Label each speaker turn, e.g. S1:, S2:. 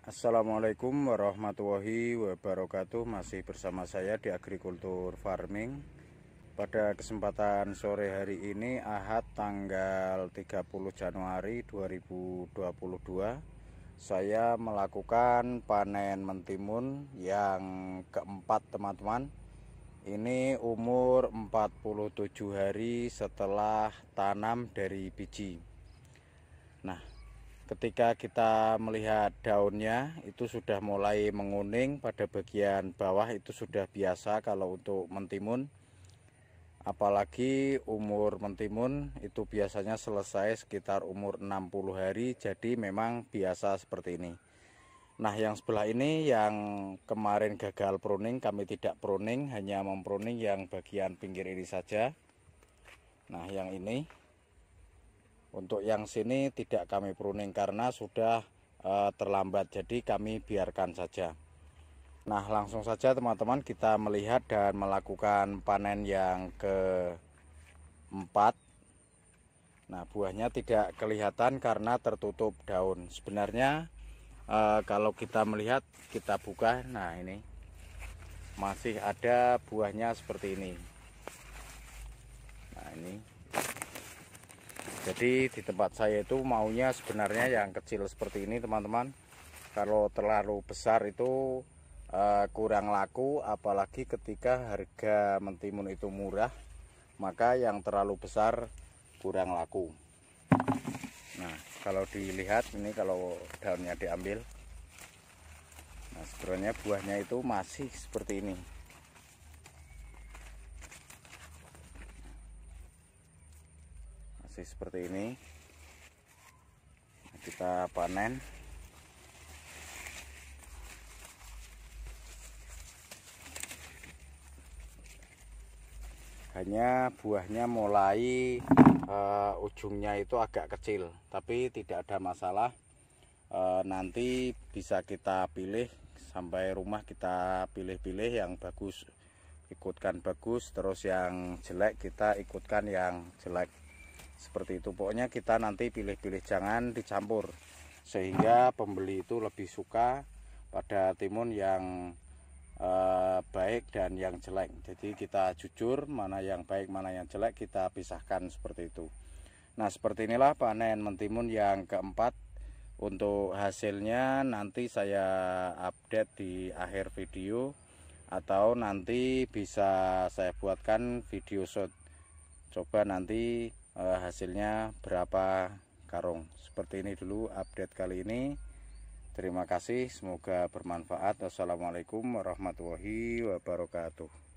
S1: Assalamualaikum warahmatullahi wabarakatuh Masih bersama saya di Agrikultur Farming Pada kesempatan sore hari ini Ahad tanggal 30 Januari 2022 Saya melakukan panen mentimun yang keempat teman-teman Ini umur 47 hari setelah tanam dari biji Nah ketika kita melihat daunnya itu sudah mulai menguning pada bagian bawah itu sudah biasa kalau untuk mentimun apalagi umur mentimun itu biasanya selesai sekitar umur 60 hari jadi memang biasa seperti ini nah yang sebelah ini yang kemarin gagal pruning kami tidak pruning hanya mempruning yang bagian pinggir ini saja nah yang ini untuk yang sini tidak kami pruning karena sudah e, terlambat, jadi kami biarkan saja. Nah, langsung saja teman-teman kita melihat dan melakukan panen yang keempat. Nah, buahnya tidak kelihatan karena tertutup daun. Sebenarnya e, kalau kita melihat, kita buka, nah ini masih ada buahnya seperti ini. Nah, ini jadi di tempat saya itu maunya sebenarnya yang kecil seperti ini teman-teman kalau terlalu besar itu uh, kurang laku apalagi ketika harga mentimun itu murah maka yang terlalu besar kurang laku nah kalau dilihat ini kalau daunnya diambil nah sebenarnya buahnya itu masih seperti ini masih seperti ini kita panen hanya buahnya mulai uh, ujungnya itu agak kecil tapi tidak ada masalah uh, nanti bisa kita pilih sampai rumah kita pilih-pilih yang bagus ikutkan bagus terus yang jelek kita ikutkan yang jelek seperti itu pokoknya kita nanti pilih-pilih jangan dicampur sehingga pembeli itu lebih suka pada timun yang e, baik dan yang jelek jadi kita jujur mana yang baik mana yang jelek kita pisahkan seperti itu nah seperti inilah panen mentimun yang keempat untuk hasilnya nanti saya update di akhir video atau nanti bisa saya buatkan video shot coba nanti Eh, hasilnya berapa karung seperti ini dulu update kali ini terima kasih semoga bermanfaat wassalamualaikum warahmatullahi wabarakatuh